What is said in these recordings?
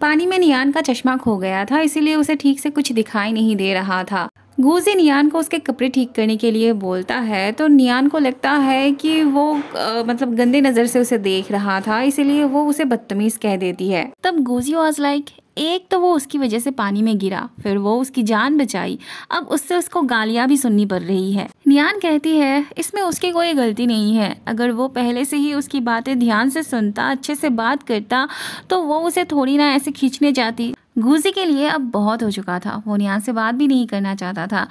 पानी में नियान का चश्मा खो गया था इसीलिए उसे ठीक से कुछ दिखाई नहीं दे रहा था घूसी नियान को उसके कपड़े ठीक करने के लिए बोलता है तो नियान को लगता है कि वो आ, मतलब गंदे नज़र से उसे देख रहा था इसीलिए वो उसे बदतमीज़ कह देती है तब गोजी वॉज लाइक एक तो वो उसकी वजह से पानी में गिरा फिर वो उसकी जान बचाई अब उससे उसको गालियाँ भी सुननी पड़ रही है नियान कहती है इसमें उसकी कोई गलती नहीं है अगर वो पहले से ही उसकी बातें ध्यान से सुनता अच्छे से बात करता तो वो उसे थोड़ी ना ऐसे खींचने जाती गूजी के लिए अब बहुत हो चुका था वो नियान से बात भी नहीं करना चाहता था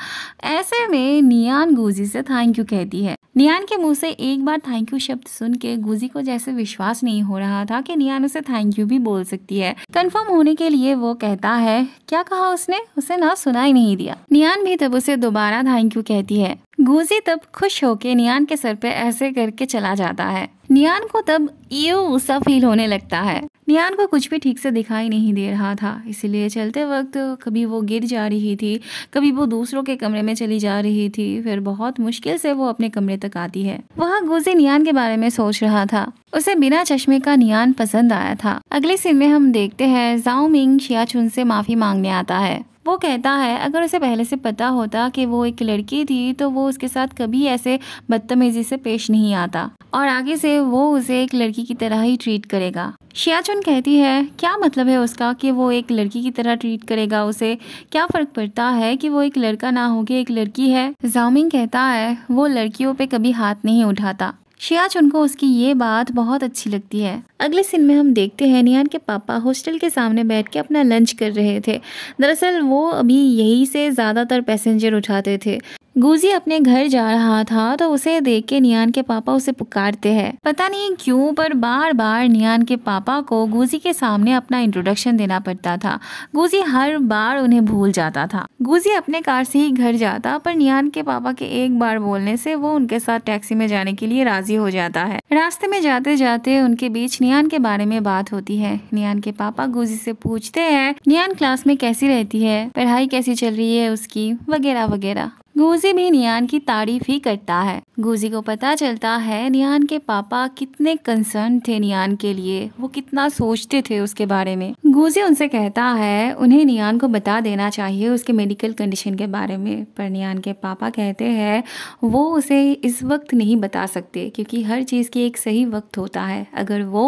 ऐसे में नियान गूजी से थैंक यू कहती है नियान के मुंह से एक बार थैंक यू शब्द सुन के गूजी को जैसे विश्वास नहीं हो रहा था कि नियान उसे थैंक यू भी बोल सकती है कंफर्म होने के लिए वो कहता है क्या कहा उसने उसे ना सुनाई नहीं दिया नियान भी तब उसे दोबारा थैंक यू कहती है गूजी तब खुश होके नियान के सर पे ऐसे करके चला जाता है नियान को तब यू सा फील होने लगता है नियान को कुछ भी ठीक से दिखाई नहीं दे रहा था इसीलिए चलते वक्त कभी वो गिर जा रही थी कभी वो दूसरों के कमरे में चली जा रही थी फिर बहुत मुश्किल से वो अपने कमरे तक आती है वहाँ गुजी नियान के बारे में सोच रहा था उसे बिना चश्मे का नियान पसंद आया था अगले सीन में हम देखते हैं जाओ मिंग चुन से माफी मांगने आता है वो कहता है अगर उसे पहले से पता होता कि वो एक लड़की थी तो वो उसके साथ कभी ऐसे बदतमीजी से पेश नहीं आता और आगे से वो उसे एक लड़की की तरह ही ट्रीट करेगा शियाचुन कहती है क्या मतलब है उसका कि वो एक लड़की की तरह ट्रीट करेगा उसे क्या फ़र्क पड़ता है कि वो एक लड़का ना होके एक लड़की है जाओमिंग कहता है वो लड़कियों पे कभी हाथ नहीं उठाता शियाज उनको उसकी ये बात बहुत अच्छी लगती है अगले सीन में हम देखते हैं नियान के पापा हॉस्टल के सामने बैठ के अपना लंच कर रहे थे दरअसल वो अभी यही से ज़्यादातर पैसेंजर उठाते थे गुजी अपने घर जा रहा था तो उसे देख के नियान के पापा उसे पुकारते हैं पता नहीं क्यों पर बार बार नियान के पापा को गुजी के सामने अपना इंट्रोडक्शन देना पड़ता था गुजी हर बार उन्हें भूल जाता था गुजी अपने कार से ही घर जाता पर नियान के पापा के एक बार बोलने से वो उनके साथ टैक्सी में जाने के लिए राजी हो जाता है रास्ते में जाते जाते उनके बीच नियान के बारे में बात होती है नियान के पापा गुजी से पूछते हैं नियान क्लास में कैसी रहती है पढ़ाई कैसी चल रही है उसकी वगैरह वगैरह गूजी भी नियान की तारीफ ही करता है गूजी को पता चलता है नियान के पापा कितने कंसर्न थे नियान के लिए वो कितना सोचते थे उसके बारे में गूजी उनसे कहता है उन्हें नियान को बता देना चाहिए उसके मेडिकल कंडीशन के बारे में पर नियान के पापा कहते हैं वो उसे इस वक्त नहीं बता सकते क्योंकि हर चीज़ की एक सही वक्त होता है अगर वो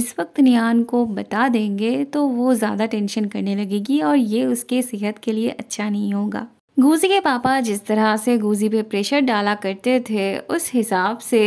इस वक्त नियान को बता देंगे तो वो ज़्यादा टेंशन करने लगेगी और ये उसके सेहत के लिए अच्छा नहीं होगा गूजी के पापा जिस तरह से गूजी पे प्रेशर डाला करते थे उस हिसाब से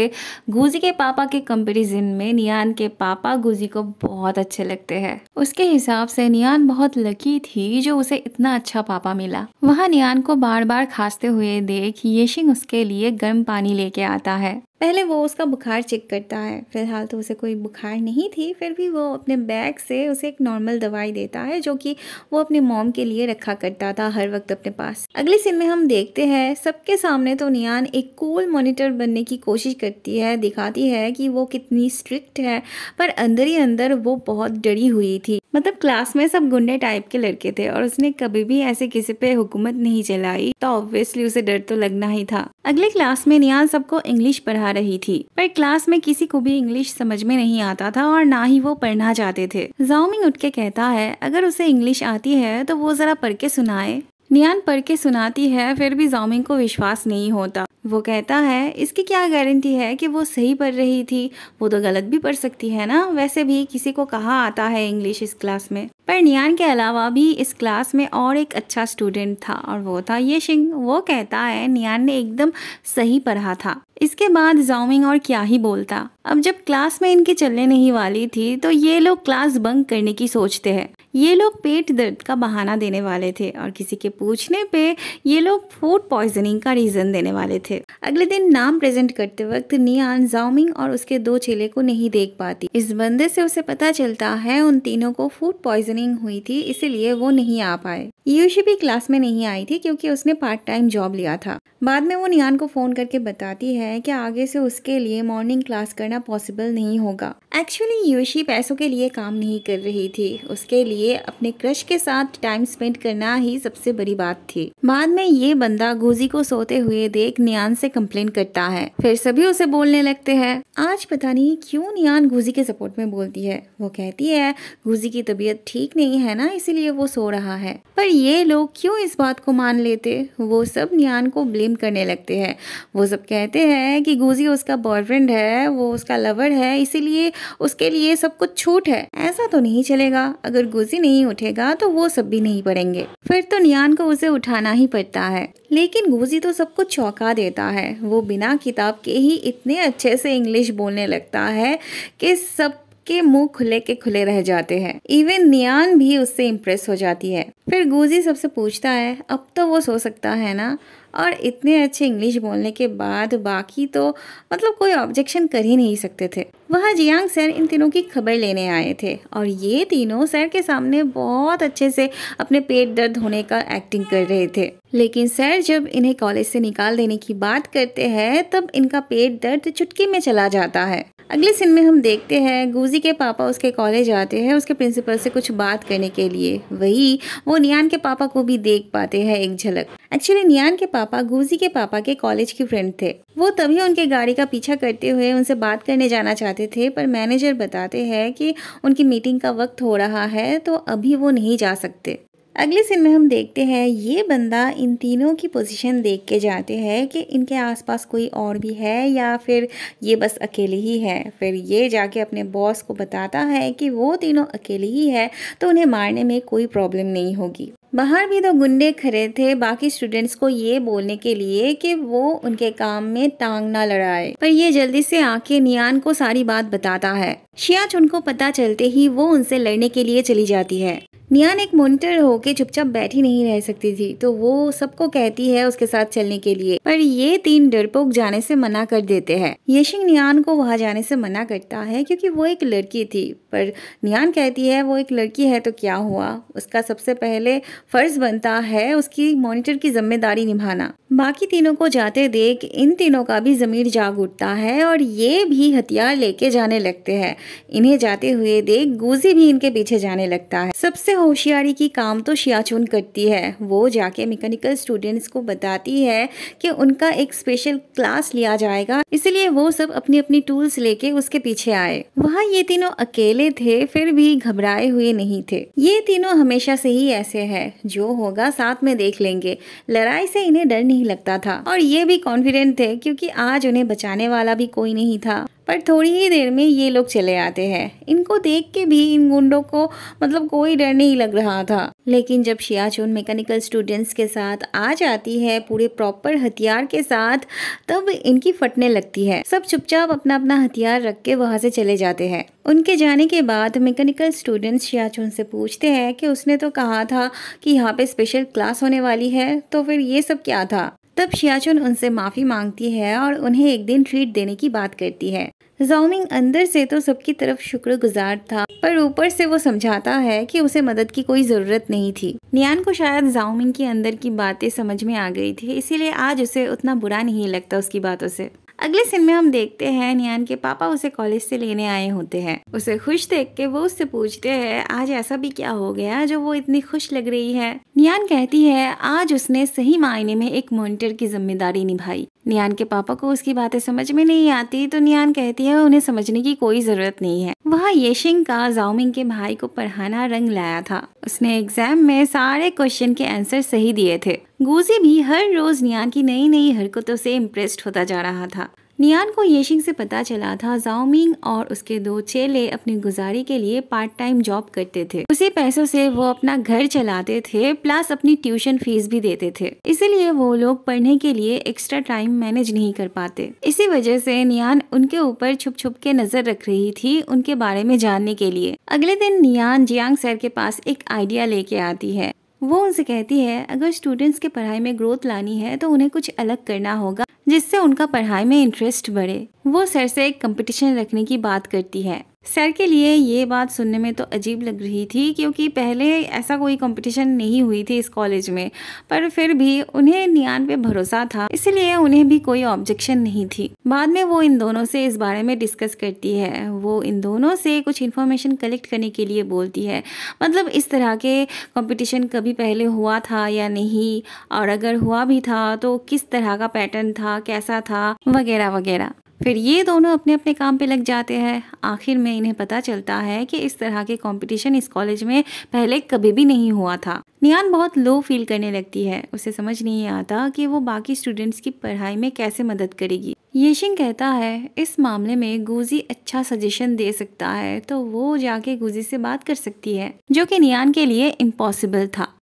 गूजी के पापा के कंपैरिजन में नियान के पापा गूजी को बहुत अच्छे लगते हैं उसके हिसाब से नियान बहुत लकी थी जो उसे इतना अच्छा पापा मिला वहाँ नियान को बार बार खासते हुए देख येशिंग उसके लिए गर्म पानी लेके आता है पहले वो उसका बुखार चेक करता है फिलहाल तो उसे कोई बुखार नहीं थी फिर भी वो अपने बैग से उसे एक नॉर्मल दवाई देता है जो कि वो अपने मॉम के लिए रखा करता था हर वक्त अपने पास अगले सीन में हम देखते हैं सबके सामने तो नियान एक कूल मॉनिटर बनने की कोशिश करती है दिखाती है कि वो कितनी स्ट्रिक्ट है पर अंदर ही अंदर वो बहुत डरी हुई थी मतलब क्लास में सब गुंडे टाइप के लड़के थे और उसने कभी भी ऐसे किसी पे हुकूमत नहीं चलाई तो ऑब्वियसली उसे डर तो लगना ही था अगले क्लास में नियाज सबको इंग्लिश पढ़ा रही थी पर क्लास में किसी को भी इंग्लिश समझ में नहीं आता था और ना ही वो पढ़ना चाहते थे जाओमिंग उठ के कहता है अगर उसे इंग्लिश आती है तो वो जरा पढ़ के सुनाए नियान पढ़ के सुनाती है फिर भी जामिन को विश्वास नहीं होता वो कहता है इसकी क्या गारंटी है कि वो सही पढ़ रही थी वो तो गलत भी पढ़ सकती है ना वैसे भी किसी को कहा आता है इंग्लिश इस क्लास में पर नियान के अलावा भी इस क्लास में और एक अच्छा स्टूडेंट था और वो था ये सिंह वो कहता है नियान ने एकदम सही पढ़ा था इसके बाद जाउमिंग और क्या ही बोलता अब जब क्लास में इनके चलने नहीं वाली थी तो ये लोग क्लास बंक करने की सोचते हैं ये लोग पेट दर्द का बहाना देने वाले थे और किसी के पूछने पे ये लोग फूड पॉइजनिंग का रीज़न देने वाले थे अगले दिन नाम प्रेजेंट करते वक्त नियान जाउमिंग और उसके दो चेले को नहीं देख पाती इस बंदे से उसे पता चलता है उन तीनों को फूड पॉइजनिंग हुई थी इसीलिए वो नहीं आ पाए यूशी भी क्लास में नहीं आई थी क्योंकि उसने पार्ट टाइम जॉब लिया था बाद में वो नियान को फोन करके बताती है है कि आगे से उसके लिए मॉर्निंग क्लास करना पॉसिबल नहीं होगा एक्चुअली योशी पैसों के लिए काम नहीं कर रही थी उसके लिए अपने क्रश के साथ टाइम स्पेंड करना ही सबसे बड़ी बात थी बाद में ये बंदा गुजी को सोते हुए देख नियान से कंप्लेन करता है फिर सभी उसे बोलने लगते है आज पता नहीं क्यूँ नियान गुजी के सपोर्ट में बोलती है वो कहती है गुजी की तबीयत ठीक नहीं है ना इसीलिए वो सो रहा है पर ये लोग क्यों इस बात को मान लेते वो सब नियान को ब्लेम करने लगते हैं वो सब कहते हैं है कि गुजी उसका बॉयफ्रेंड है वो उसका लवर है इसीलिए उसके लिए सब कुछ छूट है ऐसा तो नहीं चलेगा अगर गुजी नहीं उठेगा तो वो सब भी नहीं पड़ेंगे फिर तो नियान को उसे उठाना ही पड़ता है लेकिन गुजी तो सबको चौंका देता है वो बिना किताब के ही इतने अच्छे से इंग्लिश बोलने लगता है कि सब के मुंह खुले के खुले रह जाते हैं इवन नियान भी उससे इम्प्रेस हो जाती है फिर गूजी सबसे पूछता है अब तो वो सो सकता है ना और इतने अच्छे इंग्लिश बोलने के बाद बाकी तो मतलब कोई ऑब्जेक्शन कर ही नहीं सकते थे वह जियांग सर इन तीनों की खबर लेने आए थे और ये तीनों सर के सामने बहुत अच्छे से अपने पेट दर्द होने का एक्टिंग कर रहे थे लेकिन सर जब इन्हें कॉलेज से निकाल देने की बात करते हैं तब इनका पेट दर्द चुटकी में चला जाता है अगले सीन में हम देखते हैं गूजी के पापा उसके कॉलेज आते हैं उसके प्रिंसिपल से कुछ बात करने के लिए वही वो नियान के पापा को भी देख पाते हैं एक झलक एक्चुअली नियान के पापा गूजी के पापा के कॉलेज की फ्रेंड थे वो तभी उनके गाड़ी का पीछा करते हुए उनसे बात करने जाना चाहते थे पर मैनेजर बताते हैं कि उनकी मीटिंग का वक्त हो रहा है तो अभी वो नहीं जा सकते अगले सीन में हम देखते हैं ये बंदा इन तीनों की पोजीशन देख के जाते हैं कि इनके आसपास कोई और भी है या फिर ये बस अकेले ही है फिर ये जाके अपने बॉस को बताता है कि वो तीनों अकेले ही है तो उन्हें मारने में कोई प्रॉब्लम नहीं होगी बाहर भी दो गुंडे खड़े थे बाकी स्टूडेंट्स को ये बोलने के लिए कि वो उनके काम में टांग ना लड़ाए पर ये जल्दी से आके नियान को सारी बात बताता है शियाच उनको पता चलते ही वो उनसे लड़ने के लिए चली जाती है नियान एक मोनिटर होके चुपचाप बैठी नहीं रह सकती थी तो वो सबको कहती है उसके साथ चलने के लिए पर ये तीन डरपोक जाने से मना कर देते हैं यशिंग नियान को वहाँ जाने से मना करता है क्योंकि वो एक लड़की थी पर नियान कहती है वो एक लड़की है तो क्या हुआ उसका सबसे पहले फर्ज बनता है उसकी मॉनिटर की जिम्मेदारी निभाना बाकी तीनों को जाते देख इन तीनों का भी ज़मीर जाग उठता है और ये भी हथियार लेके जाने लगते हैं इन्हें जाते हुए देख गुजी भी इनके पीछे जाने लगता है सबसे होशियारी की काम तो शियाचून करती है वो जाके मैकेनिकल स्टूडेंट्स को बताती है कि उनका एक स्पेशल क्लास लिया जाएगा इसलिए वो सब अपनी अपनी टूल्स लेके उसके पीछे आए वहाँ ये तीनों अकेले थे फिर भी घबराए हुए नहीं थे ये तीनों हमेशा से ही ऐसे है जो होगा साथ में देख लेंगे लड़ाई से इन्हें डर नहीं लगता था और ये भी कॉन्फिडेंट थे क्योंकि आज उन्हें बचाने वाला भी कोई नहीं था पर थोड़ी ही देर में ये लोग चले आते हैं इनको देख के भी इन गुंडों को मतलब कोई डर नहीं लग रहा था लेकिन जब शियाचून मैकेनिकल स्टूडेंट्स के साथ आ जाती है पूरे प्रॉपर हथियार के साथ तब इनकी फटने लगती है सब चुपचाप अपना अपना हथियार रख के वहाँ से चले जाते हैं उनके जाने के बाद मैकेनिकल स्टूडेंट्स शियाचून से पूछते हैं कि उसने तो कहा था कि यहाँ पे स्पेशल क्लास होने वाली है तो फिर ये सब क्या था तब शियाचुन उनसे माफ़ी मांगती है और उन्हें एक दिन ट्रीट देने की बात करती है जोमिंग अंदर से तो सबकी तरफ शुक्रगुजार था पर ऊपर से वो समझाता है कि उसे मदद की कोई ज़रूरत नहीं थी नियान को शायद जाओमिंग के अंदर की बातें समझ में आ गई थी इसीलिए आज उसे उतना बुरा नहीं लगता उसकी बातों से अगले सीन में हम देखते हैं नियान के पापा उसे कॉलेज से लेने आए होते हैं उसे खुश देख के वो उससे पूछते हैं आज ऐसा भी क्या हो गया जो वो इतनी खुश लग रही है नियान कहती है आज उसने सही मायने में एक मॉनिटर की जिम्मेदारी निभाई नियान के पापा को उसकी बातें समझ में नहीं आती तो नियान कहती है उन्हें समझने की कोई जरूरत नहीं है वहाँ येशिंग का जाउमिंग के भाई को पढ़ाना रंग लाया था उसने एग्जाम में सारे क्वेश्चन के आंसर सही दिए थे गोजी भी हर रोज़ नियान की नई नई हरकतों से इम्प्रेस्ड होता जा रहा था नियान को येशिंग से पता चला था जाओमिंग और उसके दो चेले अपनी गुजारी के लिए पार्ट टाइम जॉब करते थे उसी पैसों से वो अपना घर चलाते थे प्लस अपनी ट्यूशन फीस भी देते थे इसीलिए वो लोग पढ़ने के लिए एक्स्ट्रा टाइम मैनेज नहीं कर पाते इसी वजह से नियान उनके ऊपर छुप छुप के नजर रख रही थी उनके बारे में जानने के लिए अगले दिन नियान जियांग सर के पास एक आइडिया लेके आती है वो उनसे कहती है अगर स्टूडेंट्स के पढ़ाई में ग्रोथ लानी है तो उन्हें कुछ अलग करना होगा जिससे उनका पढ़ाई में इंटरेस्ट बढ़े वो सर से एक कंपटीशन रखने की बात करती है सर के लिए ये बात सुनने में तो अजीब लग रही थी क्योंकि पहले ऐसा कोई कंपटीशन नहीं हुई थी इस कॉलेज में पर फिर भी उन्हें नियान पे भरोसा था इसलिए उन्हें भी कोई ऑब्जेक्शन नहीं थी बाद में वो इन दोनों से इस बारे में डिस्कस करती है वो इन दोनों से कुछ इन्फॉर्मेशन कलेक्ट करने के लिए बोलती है मतलब इस तरह के कॉम्पिटिशन कभी पहले हुआ था या नहीं और अगर हुआ भी था तो किस तरह का पैटर्न था कैसा था वगैरह वगैरह फिर ये दोनों अपने अपने काम पे लग जाते हैं आखिर में इन्हें पता चलता है कि इस तरह के कंपटीशन इस कॉलेज में पहले कभी भी नहीं हुआ था नियान बहुत लो फील करने लगती है उसे समझ नहीं आता कि वो बाकी स्टूडेंट्स की पढ़ाई में कैसे मदद करेगी येशिंग कहता है इस मामले में गुजी अच्छा सजेशन दे सकता है तो वो जाके गुजी से बात कर सकती है जो कि नियान के लिए इम्पॉसिबल था